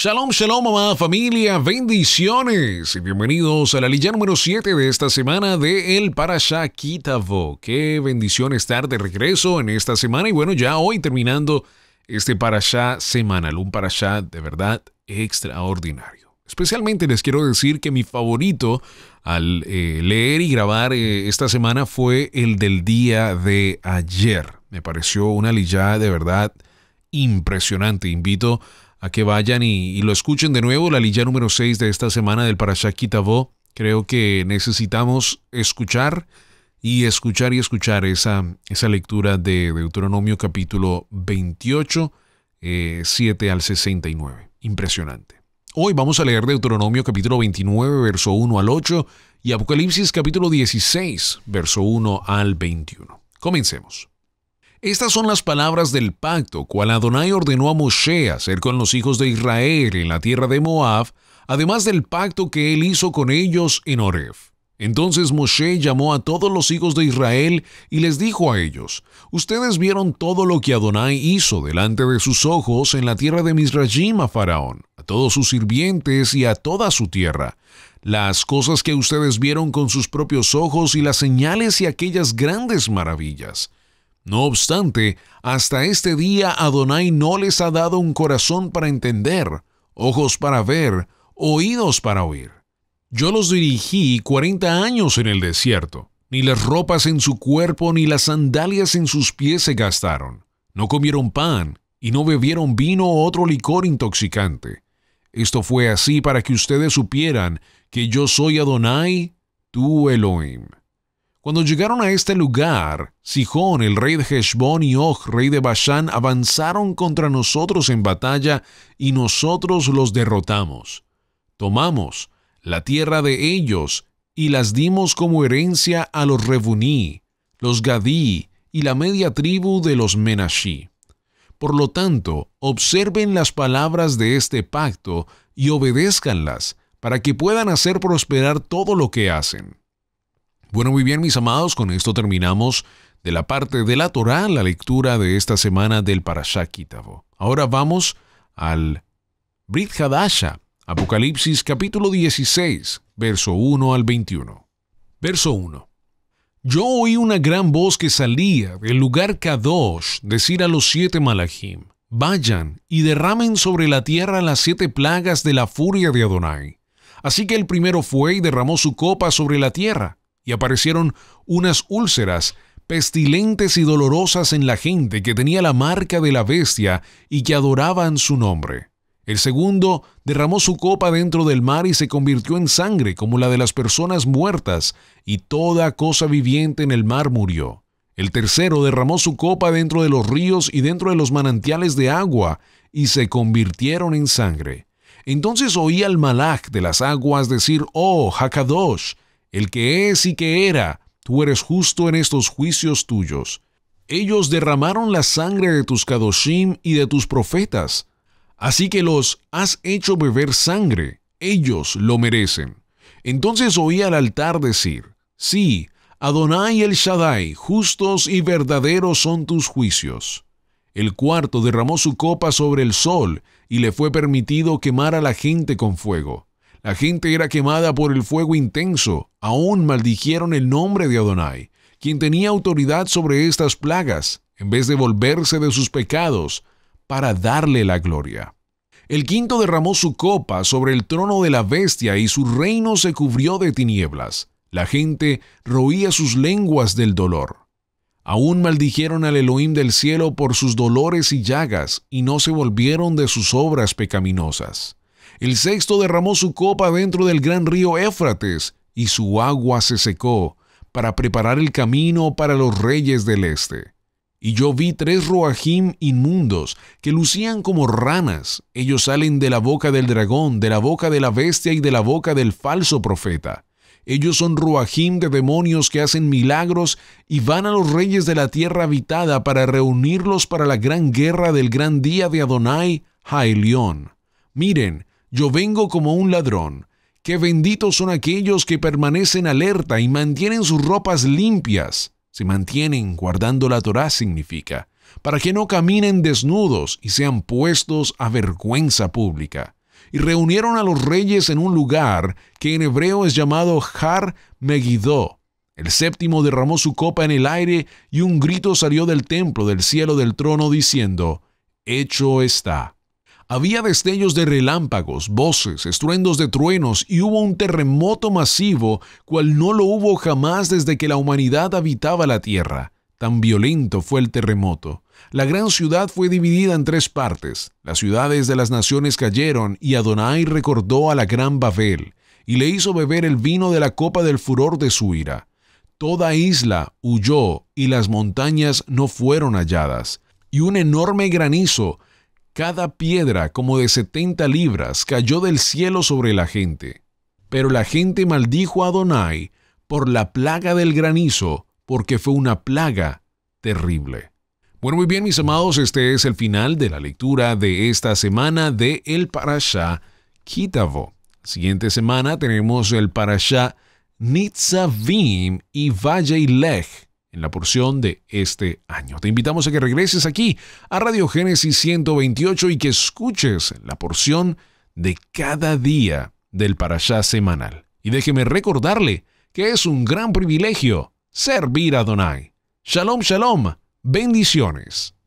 Shalom, shalom, mamá, familia, bendiciones y bienvenidos a la lilla número 7 de esta semana de El Parashá Kitavo. Qué bendición estar de regreso en esta semana y bueno, ya hoy terminando este Parashá semanal, un Parashá de verdad extraordinario. Especialmente les quiero decir que mi favorito al eh, leer y grabar eh, esta semana fue el del día de ayer. Me pareció una lilla de verdad impresionante. Invito a a que vayan y, lo escuchen de nuevo, la lilla número 6 de esta semana del Parashat Kitavó. Creo que necesitamos escuchar y escuchar y escuchar esa, esa lectura de Deuteronomio capítulo 28, 7 eh, al 69. Impresionante. Hoy vamos a leer Deuteronomio capítulo 29, verso 1 al 8 y Apocalipsis capítulo 16, verso 1 al 21. Comencemos. Estas son las palabras del pacto cual Adonai ordenó a Moshe hacer con los hijos de Israel en la tierra de Moab, además del pacto que él hizo con ellos en Oref. Entonces Moshe llamó a todos los hijos de Israel y les dijo a ellos, Ustedes vieron todo lo que Adonai hizo delante de sus ojos en la tierra de Misrajim a Faraón, a todos sus sirvientes y a toda su tierra, las cosas que ustedes vieron con sus propios ojos y las señales y aquellas grandes maravillas. No obstante, hasta este día Adonai no les ha dado un corazón para entender, ojos para ver, oídos para oír. Yo los dirigí cuarenta años en el desierto. Ni las ropas en su cuerpo ni las sandalias en sus pies se gastaron. No comieron pan y no bebieron vino o otro licor intoxicante. Esto fue así para que ustedes supieran que yo soy Adonai, tú Elohim. Cuando llegaron a este lugar, Sijón, el rey de Heshbon y Og, rey de Bashán, avanzaron contra nosotros en batalla, y nosotros los derrotamos. Tomamos la tierra de ellos, y las dimos como herencia a los Revuní, los Gadí y la media tribu de los Menashí. Por lo tanto, observen las palabras de este pacto y obedézcanlas, para que puedan hacer prosperar todo lo que hacen. Bueno, muy bien, mis amados, con esto terminamos de la parte de la Torá, la lectura de esta semana del Parashá Ahora vamos al Brit Hadasha, Apocalipsis capítulo 16, verso 1 al 21. Verso 1. Yo oí una gran voz que salía del lugar Kadosh decir a los siete Malachim, Vayan y derramen sobre la tierra las siete plagas de la furia de Adonai. Así que el primero fue y derramó su copa sobre la tierra, y aparecieron unas úlceras pestilentes y dolorosas en la gente que tenía la marca de la bestia y que adoraban su nombre. El segundo derramó su copa dentro del mar y se convirtió en sangre como la de las personas muertas, y toda cosa viviente en el mar murió. El tercero derramó su copa dentro de los ríos y dentro de los manantiales de agua, y se convirtieron en sangre. Entonces oí al malach de las aguas decir, Oh, Hakadosh, el que es y que era, tú eres justo en estos juicios tuyos. Ellos derramaron la sangre de tus Kadoshim y de tus profetas, así que los has hecho beber sangre, ellos lo merecen. Entonces oí al altar decir, sí, Adonai el Shaddai, justos y verdaderos son tus juicios. El cuarto derramó su copa sobre el sol y le fue permitido quemar a la gente con fuego. La gente era quemada por el fuego intenso, aún maldijeron el nombre de Adonai, quien tenía autoridad sobre estas plagas, en vez de volverse de sus pecados, para darle la gloria. El quinto derramó su copa sobre el trono de la bestia y su reino se cubrió de tinieblas. La gente roía sus lenguas del dolor. Aún maldijeron al Elohim del cielo por sus dolores y llagas, y no se volvieron de sus obras pecaminosas. El sexto derramó su copa dentro del gran río Éfrates, y su agua se secó, para preparar el camino para los reyes del este. Y yo vi tres roajim inmundos, que lucían como ranas. Ellos salen de la boca del dragón, de la boca de la bestia y de la boca del falso profeta. Ellos son Ruajim de demonios que hacen milagros y van a los reyes de la tierra habitada para reunirlos para la gran guerra del gran día de Adonai, Jaelión. Miren, yo vengo como un ladrón. Que benditos son aquellos que permanecen alerta y mantienen sus ropas limpias. Se mantienen guardando la Torá significa, para que no caminen desnudos y sean puestos a vergüenza pública. Y reunieron a los reyes en un lugar que en hebreo es llamado Har Megiddo. El séptimo derramó su copa en el aire y un grito salió del templo del cielo del trono diciendo, Hecho está. Había destellos de relámpagos, voces, estruendos de truenos y hubo un terremoto masivo cual no lo hubo jamás desde que la humanidad habitaba la tierra. Tan violento fue el terremoto. La gran ciudad fue dividida en tres partes. Las ciudades de las naciones cayeron y Adonai recordó a la gran Babel y le hizo beber el vino de la copa del furor de su ira. Toda isla huyó y las montañas no fueron halladas. Y un enorme granizo cada piedra, como de setenta libras, cayó del cielo sobre la gente. Pero la gente maldijo a Adonai por la plaga del granizo, porque fue una plaga terrible. Bueno, muy bien, mis amados, este es el final de la lectura de esta semana de el Parashá Kitavo. Siguiente semana tenemos el Parashá Nitzavim y Vayelech en la porción de este año. Te invitamos a que regreses aquí a Radio Génesis 128 y que escuches la porción de cada día del Parashá semanal. Y déjeme recordarle que es un gran privilegio servir a Donai. Shalom, shalom, bendiciones.